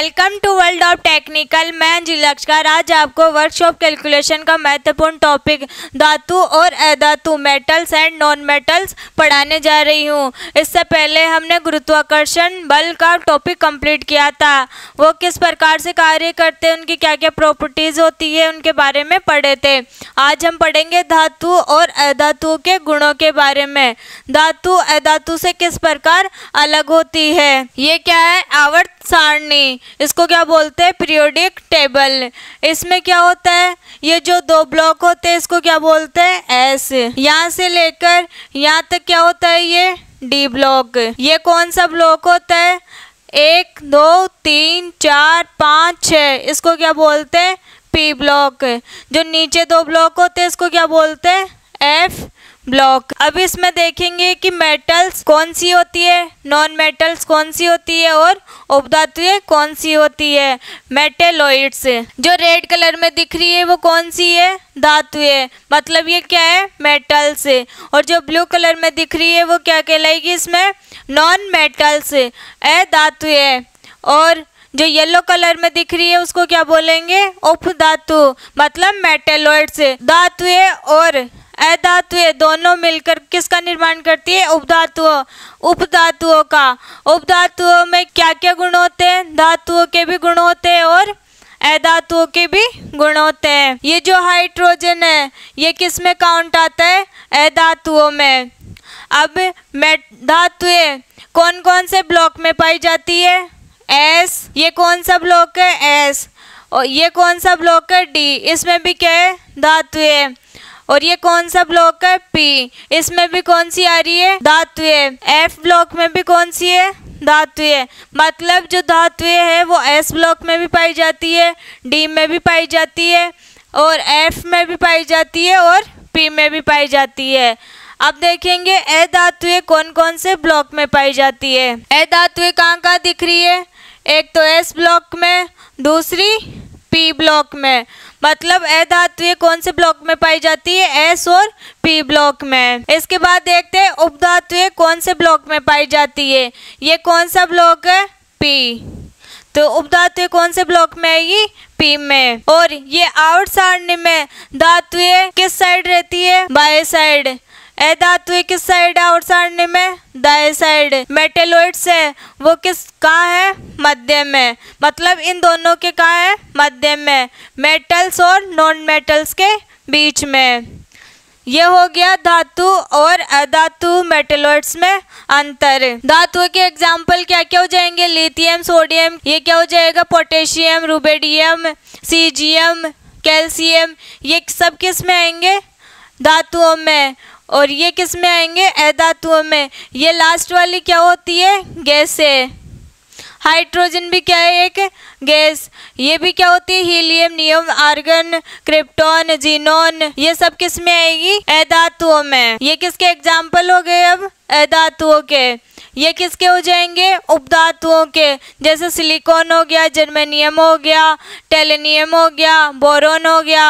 welcome to world of technical मैं जिलक्षकार आज आपको वर्कशॉप कैलकुलेशन का महत्वपूर्ण टॉपिक धातु और अधातु मेटल्स एंड नॉन मेटल्स पढ़ाने जा रही हूँ इससे पहले हमने गुरुत्वाकर्षण बल का टॉपिक कंप्लीट किया था वो किस प्रकार से कार्य करते हैं उनकी क्या क्या प्रॉपर्टीज़ होती है उनके बारे में पढ़े थे आज हम पढ़ेंगे धातु और अधातु के गुणों के बारे में धातु अधातु से किस प्रकार अलग होती है ये क्या है आवर्त सारणी इसको क्या बोलते हैं पीरियोडिक टेबल इसमें क्या होता है ये जो दो ब्लॉक होते हैं इसको क्या बोलते हैं एस यहाँ से लेकर यहाँ तक क्या होता है ये डी ब्लॉक ये कौन सा ब्लॉक होता है एक दो तीन चार पाँच छ इसको क्या बोलते हैं पी ब्लॉक जो नीचे दो ब्लॉक होते हैं इसको क्या बोलते हैं एफ ब्लॉक अब इसमें देखेंगे कि मेटल्स कौन सी होती है नॉन मेटल्स कौन सी होती है और उपधातुएं कौन सी होती है मेटेलॉइड्स जो रेड कलर में दिख रही है वो कौन सी है है मतलब ये क्या है मेटल्स और जो ब्लू कलर में दिख रही है वो क्या कहलाएगी इसमें नॉन मेटल्स ए है और जो येलो कलर में दिख रही है उसको क्या बोलेंगे उप धातु मतलब मेटेलॉइड्स धातु और अधातु दोनों मिलकर किसका निर्माण करती है उपधातु उपधातुओं का उपधातुओं में क्या क्या गुण होते हैं धातुओं के भी गुण होते हैं और अधातुओं के भी गुण होते हैं ये जो हाइड्रोजन है ये किस में काउंट आता है अधातुओं में अब धातुए कौन कौन से ब्लॉक में पाई जाती है एस ये कौन सा ब्लॉक है एस और ये कौन सा ब्लॉक है डी इसमें भी क्या है धातुएं और ये कौन सा ब्लॉक है पी इसमें भी कौन सी आ रही है धातु एफ ब्लॉक में भी कौन सी है धातु मतलब जो धातु है वो एस ब्लॉक में भी पाई जाती है डी में भी पाई जाती है और एफ में भी पाई जाती है और पी में भी पाई जाती है अब देखेंगे ए धातु कौन कौन से ब्लॉक में पाई जाती है ए धातु कहाँ कहाँ दिख रही है एक तो एस ब्लॉक में दूसरी पी ब्लॉक में मतलब ए अधातुएं कौन से ब्लॉक में पाई जाती है एस और पी ब्लॉक में इसके बाद देखते हैं उपधातुएं कौन से ब्लॉक में पाई जाती है ये कौन सा ब्लॉक है पी तो उप उपधातुएं कौन से ब्लॉक में आएगी पी में और ये आउट सारणी में धातुएं किस साइड रहती है बाय साइड ए धातु किस साइड है और सारणी में दाए साइड मेटेलोइड है वो किस कहाँ है मध्य में मतलब इन दोनों के कहाँ है मध्य में मेटल्स और नॉन मेटल्स के बीच में यह हो गया धातु और अधातु मेटेलोइड्स में अंतर धातु के एग्जाम्पल क्या क्या हो जाएंगे लिथियम सोडियम ये क्या हो जाएगा पोटेशियम रूबेडियम सीजियम कैल्शियम ये सब किस में आएंगे धातुओं में और ये किस में आएंगे अधातुओं में ये लास्ट वाली क्या होती है गैस है हाइड्रोजन भी क्या है एक गैस ये भी क्या होती है हीलियम नियम आर्गन क्रिप्टॉन जीनोन ये सब किस में आएगी अधातुओं में ये किसके एग्जाम्पल हो गए अब अधातुओं के ये किसके हो जाएंगे उपधातुओं के जैसे सिलिकॉन हो गया जर्मेनियम हो गया टेलेनियम हो गया बोरोन हो गया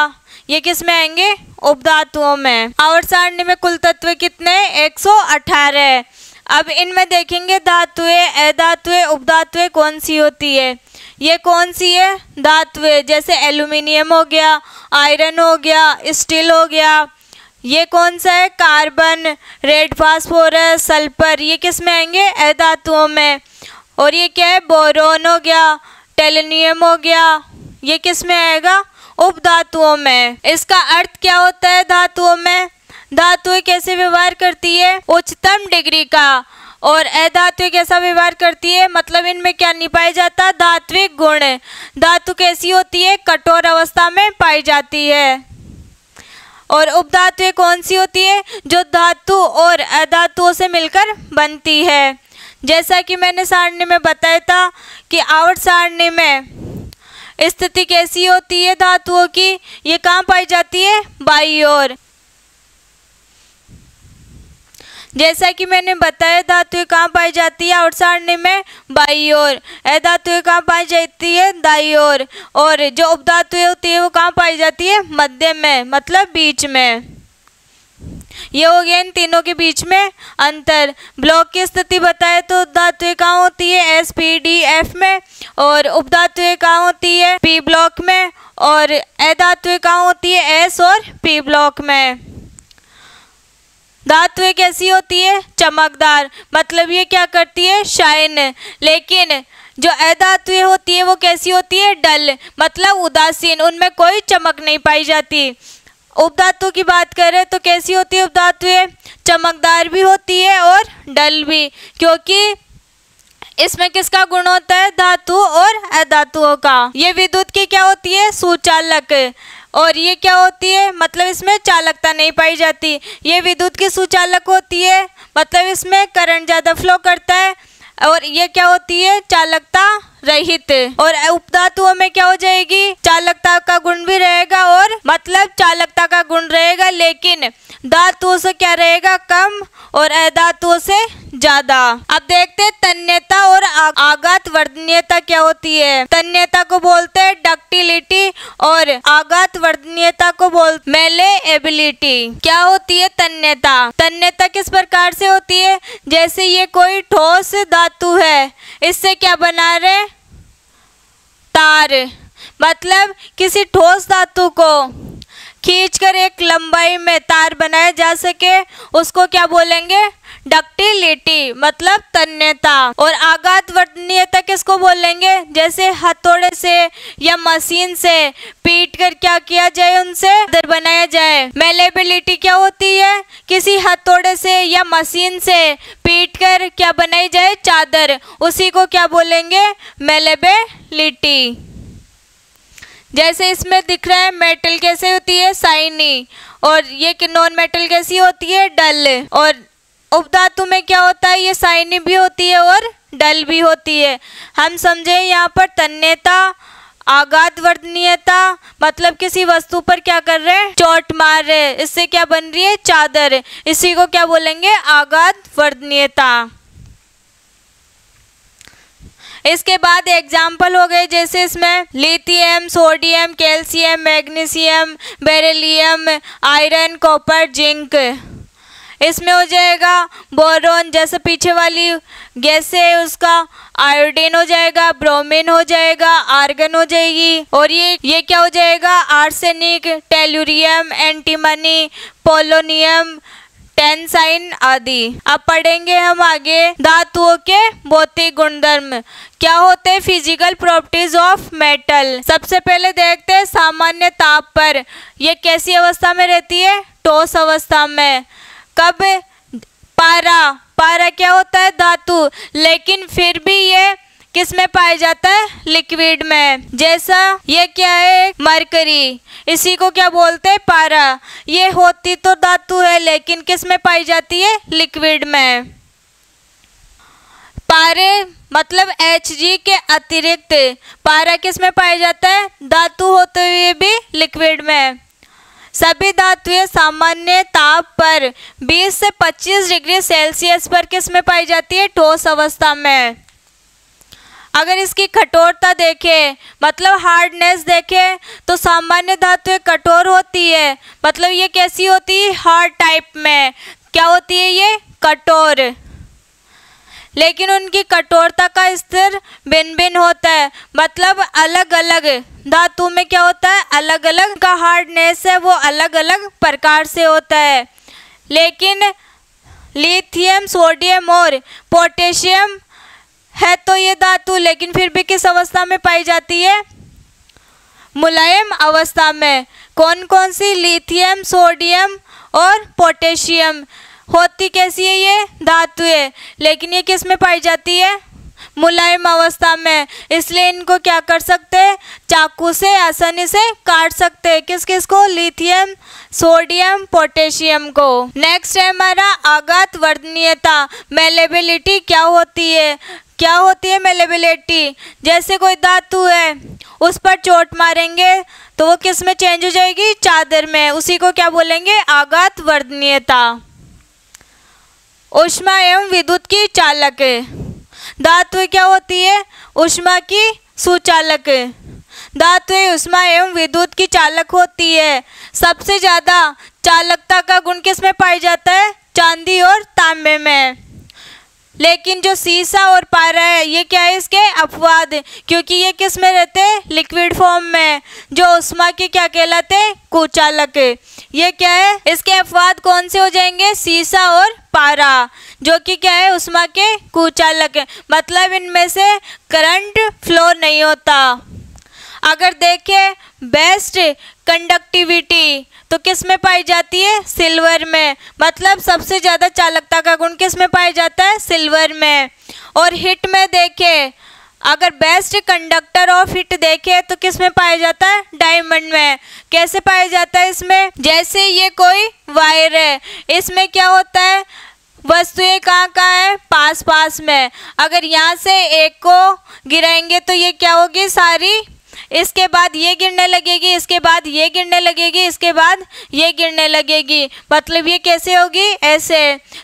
ये किस में आएंगे उपधातुओं में और सारणी में कुल तत्व कितने एक है अब इनमें देखेंगे धातुए अधातुए उपधातुए कौन सी होती है ये कौन सी है धातुए जैसे एल्यूमिनियम हो गया आयरन हो गया स्टील हो गया ये कौन सा है कार्बन रेड फास्फोरस सल्फर ये किस में आएंगे अधातुओं में और ये क्या है बोरोन हो गया टेलिनियम हो गया ये किस में आएगा उपधातुओं में इसका अर्थ क्या होता है धातुओं में धातुएं कैसे व्यवहार करती है उच्चतम डिग्री का और अधातु कैसा व्यवहार करती है मतलब इनमें क्या नहीं पाया जाता धात्विक गुण धातु कैसी होती है कठोर अवस्था में पाई जाती है और उपधातु कौन सी होती है जो धातु और अधातुओं से मिलकर बनती है जैसा कि मैंने सारणी में बताया था कि आवट सारणी में स्थिति कैसी होती है धातुओं की ये कहाँ पाई जाती है बाई और जैसा कि मैंने बताया धातुएं कहाँ पाई जाती है और सारणी में बाई और धातुएं कहाँ पाई जाती है दाई और, और जो उपधातुएं होती है वो कहाँ पाई जाती है मध्य में मतलब बीच में ये हो गया इन तीनों के बीच में अंतर ब्लॉक की स्थिति बताए तो धातुएं कहाँ होती है एस पी डी एफ में और उपधातुएं कहाँ होती है पी ब्लॉक में और अधातुएं कहाँ होती है एस और पी ब्लॉक में धातुएं कैसी होती है चमकदार मतलब ये क्या करती है शाइन लेकिन जो अधातुएं होती है वो कैसी होती है डल मतलब उदासीन उनमें कोई चमक नहीं पाई जाती उपधातु की बात करें तो कैसी होती है उपधातु चमकदार भी होती है और डल भी क्योंकि इसमें किसका गुण होता है धातु और अधातुओं का ये विद्युत की क्या होती है सुचालक और ये क्या होती है मतलब इसमें चालकता नहीं पाई जाती ये विद्युत की सुचालक होती है मतलब इसमें करंट ज़्यादा फ्लो करता है और ये क्या होती है चालकता रहित और उपधातुओं में क्या हो जाएगी चालकता का गुण भी रहेगा और मतलब चालकता का गुण रहेगा लेकिन धातुओं से क्या रहेगा कम और अधातुओं से ज्यादा अब देखते तन्यता और आघात वर्धनीयता क्या होती है तन्यता को बोलते हैं डक्टिलिटी और आघात वर्धनीयता को बोल मेले एबिलिटी क्या होती है तन्यता तन्यता किस प्रकार से होती है जैसे ये कोई ठोस धातु है इससे क्या बना रहे तार मतलब किसी ठोस धातु को खींचकर एक लंबाई में तार बनाया जा सके उसको क्या बोलेंगे डक्टिलिटी मतलब तन्यता और आघात वर्णीयता किसको बोलेंगे जैसे हथौड़े से या मशीन से पीट कर क्या किया जाए उनसे दर बनाया जाए मेलेबिलिटी क्या होती है किसी हथौड़े से या मशीन से पीट कर क्या बनाई जाए चादर उसी को क्या बोलेंगे मेलेबिलिटी जैसे इसमें दिख रहा है मेटल कैसे होती है साइनी और ये नॉन मेटल कैसी होती है डल और उपधातु में क्या होता है ये साइनी भी होती है और डल भी होती है हम समझे यहाँ पर तन्यता आघात वर्धनीयता मतलब किसी वस्तु पर क्या कर रहे हैं चोट मार रहे इससे क्या बन रही है चादर इसी को क्या बोलेंगे आघात वर्धनीयता इसके बाद एग्जाम्पल हो गए जैसे इसमें lithium sodium calcium magnesium beryllium iron copper zinc इसमें हो जाएगा बोरोन जैसे पीछे वाली गैस है उसका आयोडीन हो जाएगा ब्रोमीन हो जाएगा आर्गन हो जाएगी और ये ये क्या हो जाएगा arsenic tellurium antimony polonium tennessine आदि अब पढ़ेंगे हम आगे धातुओं के भौतिक गुणधर्म क्या होते हैं फिजिकल प्रॉपर्टीज ऑफ मेटल सबसे पहले देखते हैं सामान्य ताप पर यह कैसी अवस्था में रहती है टोस अवस्था में कब पारा पारा क्या होता है धातु लेकिन फिर भी ये किस में पाया जाता है लिक्विड में जैसा ये क्या है मरकरी इसी को क्या बोलते हैं पारा ये होती तो धातु है लेकिन किस में पाई जाती है लिक्विड में पारे मतलब एच जी के अतिरिक्त पारा किस में पाया जाता है धातु होते हुए भी लिक्विड में सभी धातुएं सामान्य ताप पर 20 से 25 डिग्री सेल्सियस पर किस में पाई जाती है ठोस अवस्था में अगर इसकी कठोरता देखें मतलब हार्डनेस देखें तो सामान्य धातुएं कठोर होती है मतलब ये कैसी होती है हार्ड टाइप में क्या होती है ये कठोर लेकिन उनकी कठोरता का स्तर भिन्न भिन्न होता है मतलब अलग अलग धातु में क्या होता है अलग अलग का हार्डनेस है वो अलग अलग प्रकार से होता है लेकिन लिथियम सोडियम और पोटेशियम है तो ये धातु लेकिन फिर भी किस अवस्था में पाई जाती है मुलायम अवस्था में कौन कौन सी लिथियम सोडियम और पोटेशियम होती कैसी है ये धातु है लेकिन ये किस में पाई जाती है मुलायम अवस्था में इसलिए इनको क्या कर सकते हैं चाकू से आसानी से काट सकते हैं किस किस को लिथियम सोडियम पोटेशियम को नेक्स्ट है हमारा आघात वर्धनीयता मेलेबिलिटी क्या होती है क्या होती है मेलेबिलिटी जैसे कोई धातु है उस पर चोट मारेंगे तो वो किस में चेंज हो जाएगी चादर में उसी को क्या बोलेंगे आघात वर्धनीयता उष्मा एवं विद्युत की चालक धातु क्या होती है उष्मा की सुचालक धातु उष्मा एवं विद्युत की चालक होती है सबसे ज़्यादा चालकता का गुण किस में पाया जाता है चांदी और तांबे में लेकिन जो सीसा और पारा है ये क्या है इसके अपवाद क्योंकि ये किस में रहते हैं लिक्विड फॉर्म में जो उस्मा के क्या कहलाते हैं कुचालक ये क्या है इसके अपवाद कौन से हो जाएंगे सीसा और पारा जो कि क्या है उस्मा के कुचालक मतलब इनमें से करंट फ्लो नहीं होता अगर देखें बेस्ट कंडक्टिविटी तो किस में पाई जाती है सिल्वर में मतलब सबसे ज़्यादा चालकता का गुण किस में पाया जाता है सिल्वर में और हिट में देखें अगर बेस्ट कंडक्टर ऑफ हिट देखें तो किस में पाया जाता है डायमंड में कैसे पाया जाता है इसमें जैसे ये कोई वायर है इसमें क्या होता है वस्तुएँ कहाँ कहाँ है पास पास में अगर यहाँ से एक को गिराएंगे तो ये क्या होगी सारी इसके बाद ये गिरने लगेगी इसके बाद ये गिरने लगेगी इसके बाद ये गिरने लगेगी मतलब ये कैसे होगी ऐसे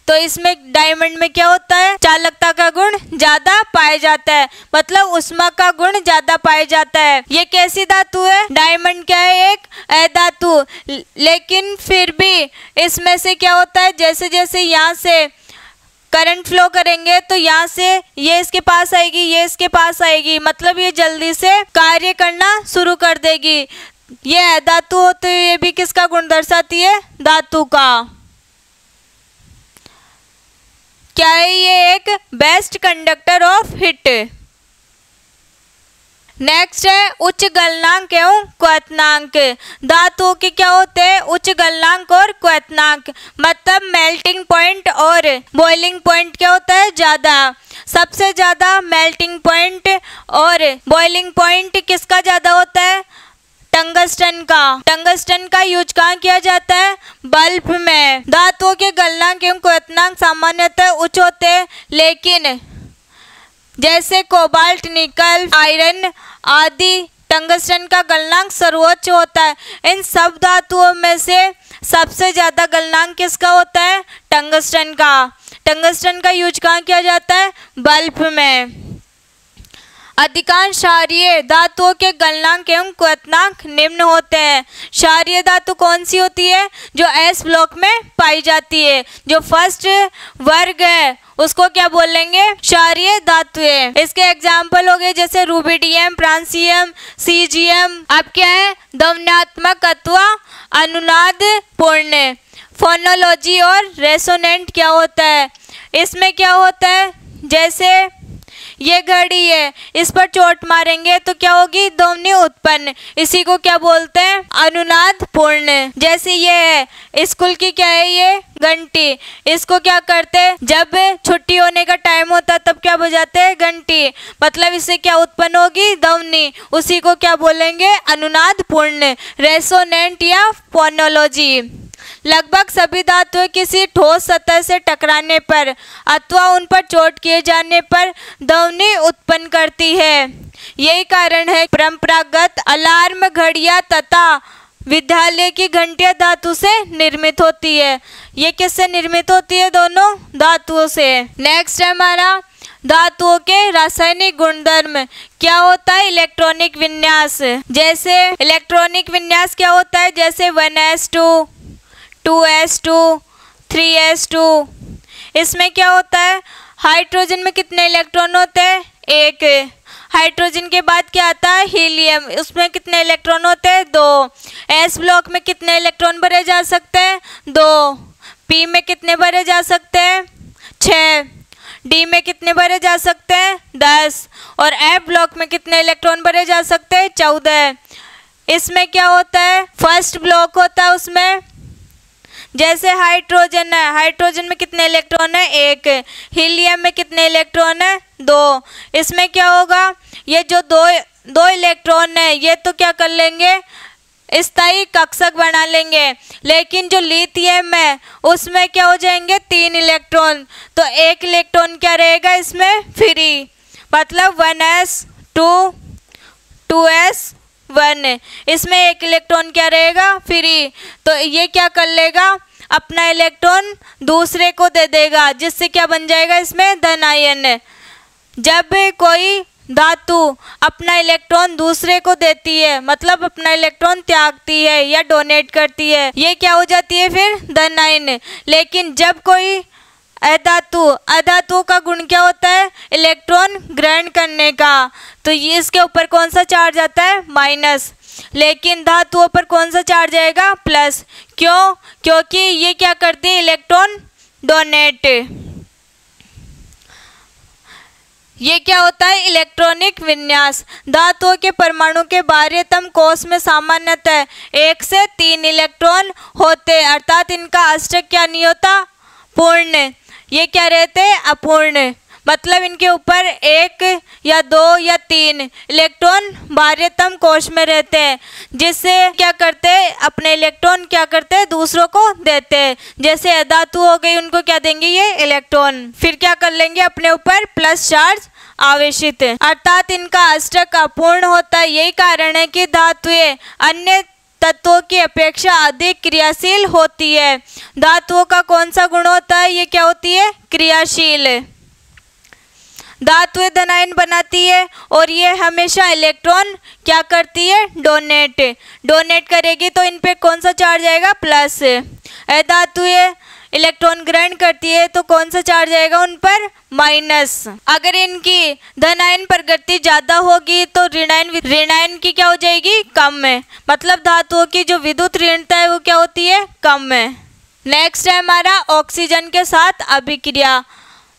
तो इसमें डायमंड में क्या होता है चालकता का गुण ज्यादा पाया जाता है मतलब उष्मा का गुण ज्यादा पाया जाता है ये कैसी धातु है डायमंड क्या है एक धातु लेकिन फिर भी इसमें से क्या होता है जैसे जैसे यहाँ से करंट फ्लो करेंगे तो यहाँ से ये इसके पास आएगी ये इसके पास आएगी मतलब ये जल्दी से कार्य करना शुरू कर देगी ये है धातु हो तो ये भी किसका गुण दर्शाती है धातु का क्या है ये एक best conductor of heat next है उच्च गलनांक एवं क्वनांक धातुओं के क्या होते हैं उच्च गलनांक और क्वनांक मतलब मेल्टिंग पॉइंट और बॉइलिंग पॉइंट क्या होता है ज़्यादा सबसे ज़्यादा मेल्टिंग पॉइंट और बॉइलिंग पॉइंट किसका ज़्यादा होता है टंगस्टन का टंगस्टन का यूज कहाँ किया जाता है बल्ब में धातुओं के गलनांक एवं क्वनांक सामान्यतः उच्च होते हैं लेकिन जैसे कोबाल्ट निकल आयरन आदि टंगस्टन का गलनांक सर्वोच्च होता है इन सब धातुओं में से सबसे ज़्यादा गलनांक किसका होता है टंगस्टन का टंगस्टन का यूज कहाँ किया जाता है बल्ब में अधिकांश क्षारिय धातुओं के गलनांक एवं क्वनांक निम्न होते हैं क्षारिय धातु कौन सी होती है जो एस ब्लॉक में पाई जाती है जो फर्स्ट वर्ग है उसको क्या बोलेंगे क्षारिय धातुएं इसके एग्जाम्पल हो गए जैसे रूबीडियम प्रांसियम सीजीएम अब क्या है दवनात्मक अथवा अनुनाद पूर्ण फोनोलॉजी और रेसोनेंट क्या होता है इसमें क्या होता है जैसे ये घड़ी है इस पर चोट मारेंगे तो क्या होगी ध्वनि उत्पन्न इसी को क्या बोलते हैं अनुनाद पूर्ण जैसे ये है स्कूल की क्या है ये घंटी इसको क्या करते जब छुट्टी होने का टाइम होता तब क्या बजाते हैं घंटी मतलब इससे क्या उत्पन्न होगी ध्वनि उसी को क्या बोलेंगे अनुनाद पूर्ण रेसोनेंट या फोनोलॉजी लगभग सभी धातुएं किसी ठोस सतह से टकराने पर अथवा उन पर चोट किए जाने पर ध्वनि उत्पन्न करती है यही कारण है परंपरागत अलार्म घड़िया तथा विद्यालय की घंटिया धातु से निर्मित होती है ये किससे निर्मित होती है दोनों धातुओं से नेक्स्ट है हमारा धातुओं के रासायनिक गुणधर्म क्या होता है इलेक्ट्रॉनिक विन्यास जैसे इलेक्ट्रॉनिक विन्यास क्या होता है जैसे one s two two s two three s two इसमें क्या होता है हाइड्रोजन में कितने इलेक्ट्रॉन होते हैं एक हाइड्रोजन के बाद क्या आता है हीलियम उसमें कितने इलेक्ट्रॉन होते हैं दो एस ब्लॉक में कितने इलेक्ट्रॉन भरे जा सकते हैं दो पी में कितने भरे जा सकते हैं छः डी में कितने भरे जा सकते हैं दस और एफ ब्लॉक में कितने इलेक्ट्रॉन भरे जा सकते हैं चौदह इसमें क्या होता है फर्स्ट ब्लॉक होता है उसमें जैसे हाइड्रोजन है हाइड्रोजन में कितने इलेक्ट्रॉन है एक हीलियम में कितने इलेक्ट्रॉन है दो इसमें क्या होगा ये जो दो दो इलेक्ट्रॉन है ये तो क्या कर लेंगे स्थायी कक्षक बना लेंगे लेकिन जो लिथियम है उसमें क्या हो जाएंगे तीन इलेक्ट्रॉन तो एक इलेक्ट्रॉन क्या रहेगा इसमें फ्री मतलब one s two two s one इसमें एक इलेक्ट्रॉन क्या रहेगा फ्री तो ये क्या कर लेगा अपना इलेक्ट्रॉन दूसरे को दे देगा जिससे क्या बन जाएगा इसमें धन आयन जब कोई धातु अपना इलेक्ट्रॉन दूसरे को देती है मतलब अपना इलेक्ट्रॉन त्यागती है या डोनेट करती है ये क्या हो जाती है फिर धन आयन लेकिन जब कोई अधातु अधातु का गुण क्या होता है इलेक्ट्रॉन ग्रहण करने का तो ये इसके ऊपर कौन सा चार्ज आता है माइनस लेकिन धातुओं पर कौन सा चार्ज आएगा प्लस क्यों क्योंकि ये क्या करती है इलेक्ट्रॉन डोनेट ये क्या होता है इलेक्ट्रॉनिक विन्यास धातुओं के परमाणु के बाह्यतम कोष में सामान्यतः एक से तीन इलेक्ट्रॉन होते अर्थात इनका अष्टक क्या नहीं होता पूर्ण ये क्या रहते अपूर्ण मतलब इनके ऊपर एक या दो या तीन इलेक्ट्रॉन भार्यतम कोश में रहते हैं जिससे क्या करते हैं अपने इलेक्ट्रॉन क्या करते हैं दूसरों को देते हैं जैसे धातु हो गई उनको क्या देंगे ये इलेक्ट्रॉन फिर क्या कर लेंगे अपने ऊपर प्लस चार्ज आवेशित अर्थात इनका अष्टक अपूर्ण होता है यही कारण है कि धातुएं अन्य तत्वों की अपेक्षा अधिक क्रियाशील होती है धातुओं का कौन सा गुण होता है ये क्या होती है क्रियाशील धातुएं धनायन बनाती है और ये हमेशा इलेक्ट्रॉन क्या करती है डोनेट डोनेट करेगी तो इन पर कौन सा चार्ज आएगा प्लस धातुएं इलेक्ट्रॉन ग्रहण करती है तो कौन सा चार्ज आएगा उन पर माइनस अगर इनकी धनायन प्रगति ज्यादा होगी तो ऋणायन ऋणायन की क्या हो जाएगी कम है मतलब धातुओं की जो विद्युत ऋणता है वो क्या होती है कम है नेक्स्ट है हमारा ऑक्सीजन के साथ अभिक्रिया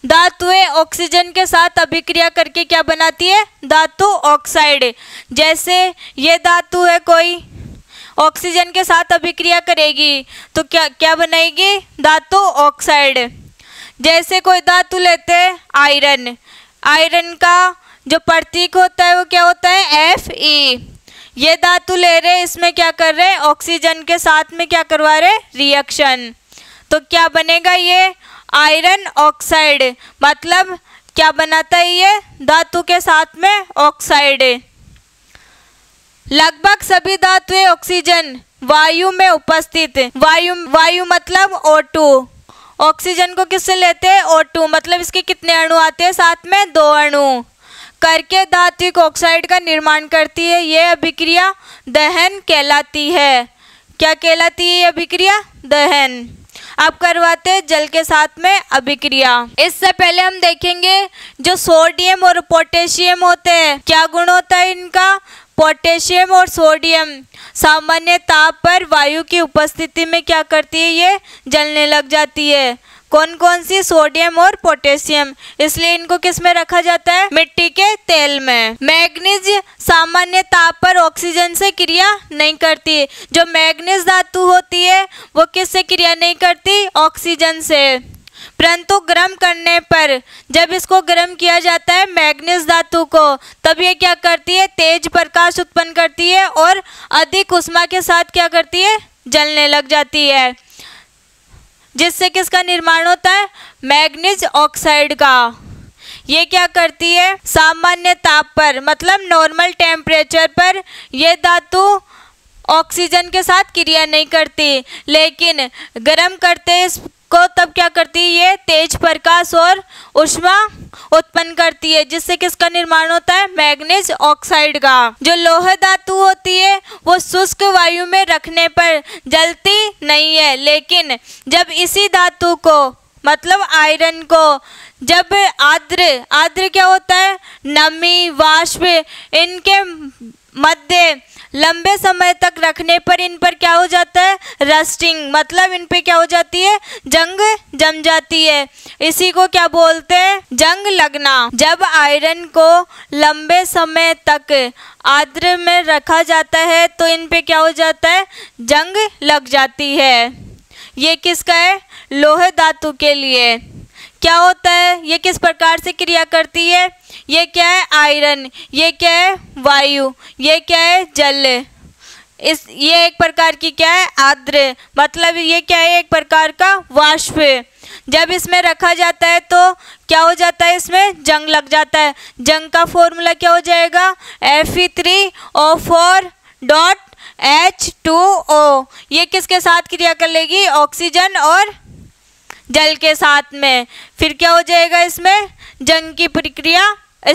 धातुएं ऑक्सीजन के साथ अभिक्रिया करके क्या बनाती है धातु ऑक्साइड जैसे ये धातु है कोई ऑक्सीजन के साथ अभिक्रिया करेगी तो क्या क्या बनाएगी धातु ऑक्साइड जैसे कोई धातु लेते हैं आयरन आयरन का जो प्रतीक होता है वो क्या होता है एफ ई ये धातु ले रहे इसमें क्या कर रहे हैं ऑक्सीजन के साथ में क्या करवा रहे रिएक्शन तो क्या बनेगा ये आयरन ऑक्साइड मतलब क्या बनाता है ये धातु के साथ में ऑक्साइड लगभग सभी धातुएं ऑक्सीजन वायु में उपस्थित वायु वायु मतलब O2 ऑक्सीजन को किससे लेते हैं O2 मतलब इसके कितने अणु आते हैं साथ में दो अणु करके धात्विक ऑक्साइड का निर्माण करती है यह अभिक्रिया दहन कहलाती है क्या कहलाती है यह अभिक्रिया दहन अब करवाते हैं जल के साथ में अभिक्रिया इससे पहले हम देखेंगे जो सोडियम और पोटेशियम होते हैं क्या गुण होता है इनका पोटेशियम और सोडियम सामान्य ताप पर वायु की उपस्थिति में क्या करती है ये जलने लग जाती है कौन कौन सी सोडियम और पोटेशियम इसलिए इनको किस में रखा जाता है मिट्टी के तेल में मैग्नीज सामान्य ताप पर ऑक्सीजन से क्रिया नहीं करती जो मैग्नीज धातु होती है वो किससे क्रिया नहीं करती ऑक्सीजन से परंतु गर्म करने पर जब इसको गर्म किया जाता है मैग्नीज धातु को तब ये क्या करती है तेज प्रकाश उत्पन्न करती है और अधिक उष्मा के साथ क्या करती है जलने लग जाती है जिससे किसका निर्माण होता है मैग्नीज ऑक्साइड का ये क्या करती है सामान्य ताप पर मतलब नॉर्मल टेम्परेचर पर यह धातु ऑक्सीजन के साथ क्रिया नहीं करती लेकिन गर्म करते इस को तब क्या करती है ये तेज प्रकाश और उष्मा उत्पन्न करती है जिससे किसका निर्माण होता है मैग्नीज ऑक्साइड का जो लोह धातु होती है वो शुष्क वायु में रखने पर जलती नहीं है लेकिन जब इसी धातु को मतलब आयरन को जब आद्र आद्र क्या होता है नमी वाष्प इनके मध्य लंबे समय तक रखने पर इन पर क्या हो जाता है रस्टिंग मतलब इन पे क्या हो जाती है जंग जम जाती है इसी को क्या बोलते हैं जंग लगना जब आयरन को लंबे समय तक आर्द्र में रखा जाता है तो इन पे क्या हो जाता है जंग लग जाती है ये किसका है लोहे धातु के लिए क्या होता है ये किस प्रकार से क्रिया करती है ये क्या है आयरन ये क्या है वायु ये क्या है जल इस ये एक प्रकार की क्या है आद्र मतलब ये क्या है एक प्रकार का वाष्प जब इसमें रखा जाता है तो क्या हो जाता है इसमें जंग लग जाता है जंग का फॉर्मूला क्या हो जाएगा F E three O four dot H two O ये किसके साथ क्रिया कर लेगी ऑक्सीजन और जल के साथ में फिर क्या हो जाएगा इसमें जंग की प्रक्रिया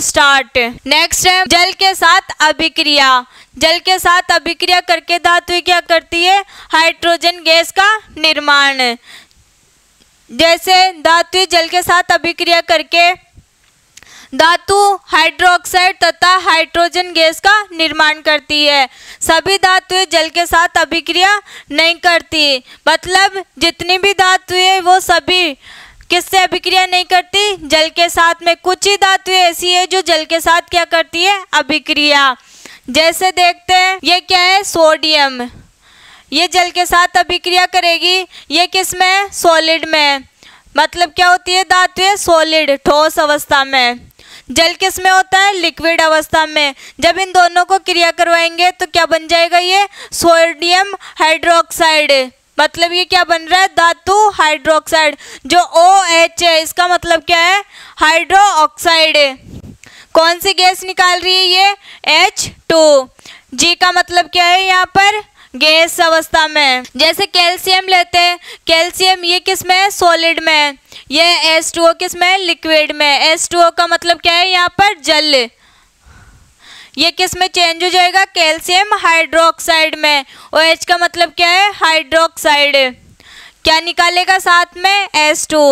स्टार्ट नेक्स्ट है जल के साथ अभिक्रिया जल के साथ अभिक्रिया करके धातु क्या करती है हाइड्रोजन गैस का निर्माण जैसे धातु जल के साथ अभिक्रिया करके धातु हाइड्रोक्साइड तथा हाइड्रोजन गैस का निर्माण करती है सभी धातुएं जल के साथ अभिक्रिया नहीं करती मतलब जितनी भी धातुएं वो सभी किससे अभिक्रिया नहीं करती जल के साथ में कुछ ही धातुएं ऐसी है जो जल के साथ क्या करती है अभिक्रिया जैसे देखते हैं ये क्या है सोडियम ये जल के साथ अभिक्रिया करेगी ये किस में सॉलिड में मतलब क्या होती है धातुएं सॉलिड ठोस अवस्था में जल किस में होता है लिक्विड अवस्था में जब इन दोनों को क्रिया करवाएंगे तो क्या बन जाएगा ये सोडियम हाइड्रोक्साइड मतलब ये क्या बन रहा है धातु हाइड्रोक्साइड जो ओ एच है इसका मतलब क्या है हाइड्रो ऑक्साइड कौन सी गैस निकाल रही है ये एच टू जी का मतलब क्या है यहाँ पर गैस अवस्था में जैसे कैल्शियम लेते हैं कैल्शियम ये किस में सॉलिड में ये एस टू ओ किस में लिक्विड में एस टू ओ का मतलब क्या है यहाँ पर जल ये किस में चेंज हो जाएगा कैल्शियम हाइड्रोक्साइड में ओ एच का मतलब क्या है हाइड्रोक्साइड क्या निकालेगा साथ में एस टू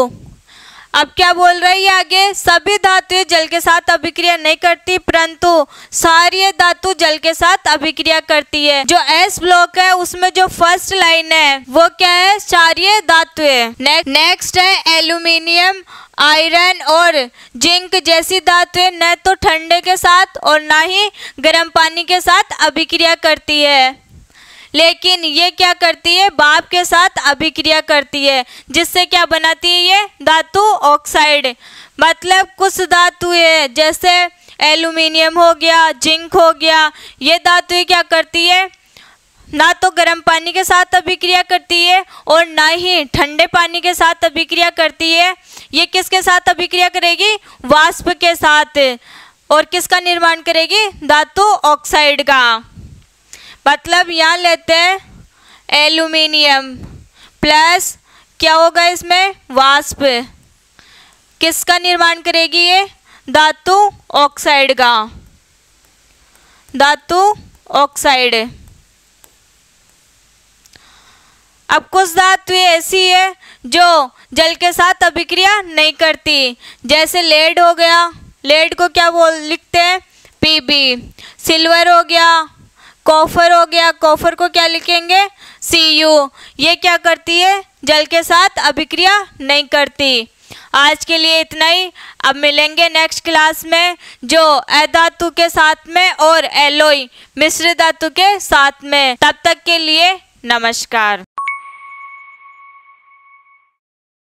अब क्या बोल रही है आगे सभी धातुएं जल के साथ अभिक्रिया नहीं करती परंतु सारी धातु जल के साथ अभिक्रिया करती है जो एस ब्लॉक है उसमें जो फर्स्ट लाइन है वो क्या है सारी धातु नेक्स्ट है एल्यूमिनियम आयरन और जिंक जैसी धातुएं न तो ठंडे के साथ और ना ही गर्म पानी के साथ अभिक्रिया करती है लेकिन ये क्या करती है बाप के साथ अभिक्रिया करती है जिससे क्या बनाती है ये धातु ऑक्साइड मतलब कुछ धातु है जैसे एल्यूमिनियम हो गया जिंक हो गया ये धातु क्या करती है ना तो गर्म पानी के साथ अभिक्रिया करती है और ना ही ठंडे पानी के साथ अभिक्रिया करती है ये किसके साथ अभिक्रिया करेगी वाष्प के साथ और किसका निर्माण करेगी धातु ऑक्साइड का मतलब यहाँ लेते हैं एल्यूमिनियम प्लस क्या होगा इसमें वाष्प किसका निर्माण करेगी ये धातु ऑक्साइड का धातु ऑक्साइड अब कुछ धातु ऐसी है जो जल के साथ अभिक्रिया नहीं करती जैसे लेड हो गया लेड को क्या बोल लिखते हैं पीबी सिल्वर हो गया कॉफर हो गया कॉफर को क्या लिखेंगे सी यू ये क्या करती है जल के साथ अभिक्रिया नहीं करती आज के लिए इतना ही अब मिलेंगे नेक्स्ट क्लास में जो अधातु के साथ में और एलोई मिश्र धातु के साथ में तब तक के लिए नमस्कार